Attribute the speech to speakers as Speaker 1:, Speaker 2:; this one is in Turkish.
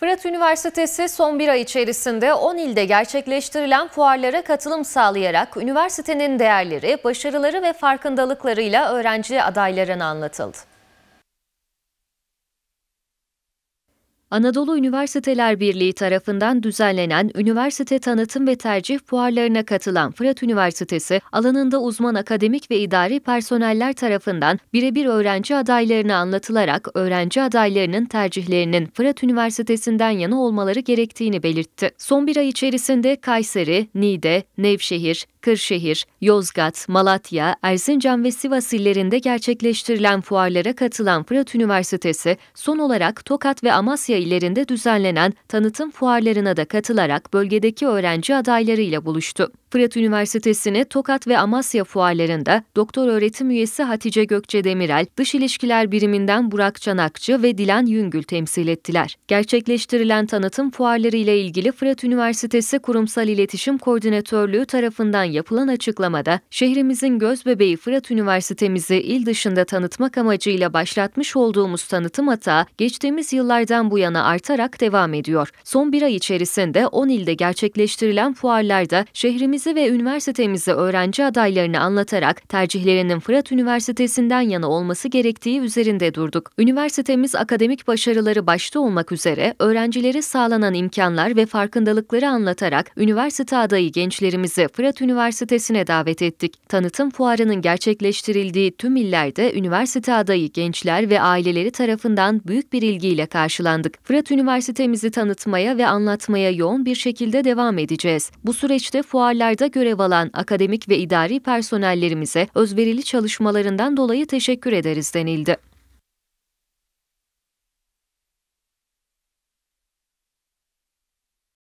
Speaker 1: Fırat Üniversitesi son bir ay içerisinde 10 ilde gerçekleştirilen fuarlara katılım sağlayarak üniversitenin değerleri, başarıları ve farkındalıklarıyla öğrenci adaylarına anlatıldı. Anadolu Üniversiteler Birliği tarafından düzenlenen üniversite tanıtım ve tercih fuarlarına katılan Fırat Üniversitesi, alanında uzman akademik ve idari personeller tarafından birebir öğrenci adaylarını anlatılarak öğrenci adaylarının tercihlerinin Fırat Üniversitesi'nden yana olmaları gerektiğini belirtti. Son bir ay içerisinde Kayseri, Niğde, Nevşehir, Kırşehir, Yozgat, Malatya, Erzincan ve Sivas illerinde gerçekleştirilen fuarlara katılan Fırat Üniversitesi, son olarak Tokat ve Amasya illerinde düzenlenen tanıtım fuarlarına da katılarak bölgedeki öğrenci adaylarıyla buluştu. Fırat Üniversitesi'ni Tokat ve Amasya fuarlarında doktor öğretim üyesi Hatice Gökçe Demirel, Dış İlişkiler Biriminden Burak Çanakçı ve Dilan Yüngül temsil ettiler. Gerçekleştirilen tanıtım fuarları ile ilgili Fırat Üniversitesi Kurumsal İletişim Koordinatörlüğü tarafından yapılan açıklamada, şehrimizin göz bebeği Fırat Üniversitemizi il dışında tanıtmak amacıyla başlatmış olduğumuz tanıtım hata, geçtiğimiz yıllardan bu yana artarak devam ediyor. Son bir ay içerisinde 10 ilde gerçekleştirilen fuarlarda şehrimiz Ülkemizi ve üniversitemizi öğrenci adaylarını anlatarak tercihlerinin Fırat Üniversitesi'nden yana olması gerektiği üzerinde durduk. Üniversitemiz akademik başarıları başta olmak üzere öğrencilere sağlanan imkanlar ve farkındalıkları anlatarak üniversite adayı gençlerimizi Fırat Üniversitesi'ne davet ettik. Tanıtım fuarının gerçekleştirildiği tüm illerde üniversite adayı gençler ve aileleri tarafından büyük bir ilgiyle karşılandık. Fırat Üniversitemizi tanıtmaya ve anlatmaya yoğun bir şekilde devam edeceğiz. Bu süreçte fuarlar kurullarda görev alan akademik ve idari personellerimize özverili çalışmalarından dolayı teşekkür ederiz denildi.